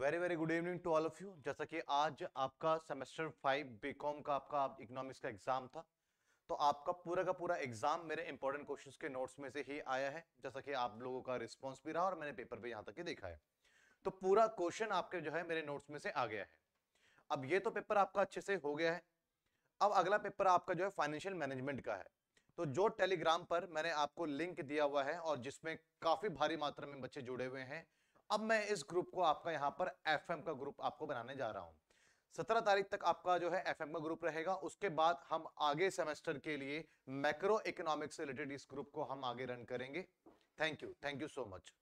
very very good evening to all of you जैसा कि आज आपका सेमेस्टर फाइव बीकॉम का आपका इकोनॉमिक्स का एग्जाम था तो आपका पूरा का पूरा एग्जाम मेरे इंपॉर्टेंट क्वेश्चंस के नोट्स में से ही आया है जैसा कि आप लोगों का रिस्पांस भी रहा और मैंने पेपर भी यहाँ तक ही देखा है तो पूरा क्वेश्चन आपके जो है मेरे नोट्स में से आ गया है अब ये तो पेपर आपका अच्छे से हो गया है अब अगला पेपर आपका जो है फाइनेंशियल मैनेजमेंट का है तो जो टेलीग्राम पर मैंने आपको लिंक दिया हुआ है और जिसमें काफी भारी मात्रा में बच्चे जुड़े हुए हैं अब मैं इस ग्रुप को आपका यहाँ पर एफ का ग्रुप आपको बनाने जा रहा हूँ सत्रह तारीख तक आपका जो है एफ का ग्रुप रहेगा उसके बाद हम आगे सेमेस्टर के लिए मैक्रो इकोनॉमिक्स से रिलेटेड इस ग्रुप को हम आगे रन करेंगे thank you thank you so much